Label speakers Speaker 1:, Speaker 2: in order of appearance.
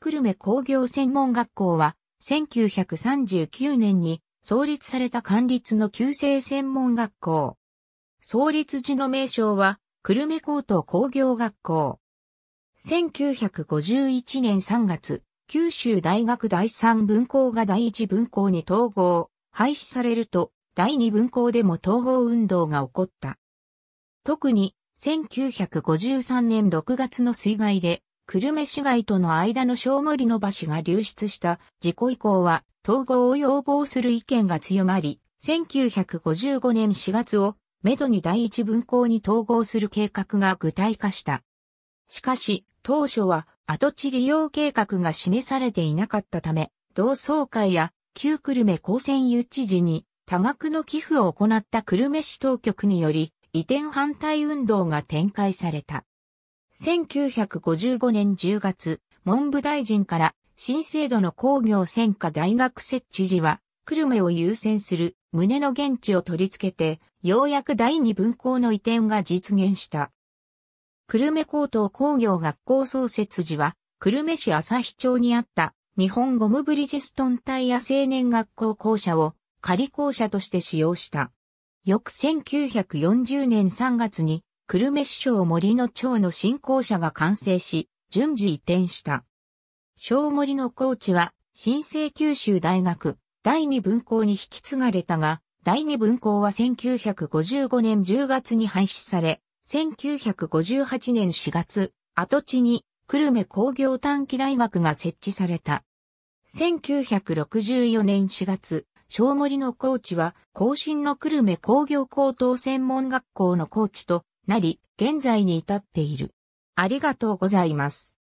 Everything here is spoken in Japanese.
Speaker 1: 久留米工業専門学校は、1939年に創立された官立の旧制専門学校。創立時の名称は、久留米高等工業学校。1951年3月、九州大学第三分校が第一分校に統合、廃止されると、第二分校でも統合運動が起こった。特に、1953年6月の水害で、久留米市街との間の小森の橋が流出した事故以降は統合を要望する意見が強まり、1955年4月をめどに第一分校に統合する計画が具体化した。しかし、当初は跡地利用計画が示されていなかったため、同窓会や旧久留米高専誘致時に多額の寄付を行った久留米市当局により移転反対運動が展開された。1955年10月、文部大臣から新制度の工業専科大学設置時は、久留米を優先する旨の現地を取り付けて、ようやく第二分校の移転が実現した。久留米高等工業学校創設時は、久留米市日町にあった日本ゴムブリジストンタイヤ青年学校校舎を仮校舎として使用した。翌1940年3月に久留米市小森の町の新校舎が完成し、順次移転した。小森のー地は、新生九州大学、第二分校に引き継がれたが、第二分校は1955年10月に廃止され、1958年4月、跡地に、久留米工業短期大学が設置された。1964年4月、小森のー地は、後進の久留米工業高等専門学校のー地と、なり、現在に至っている。ありがとうございます。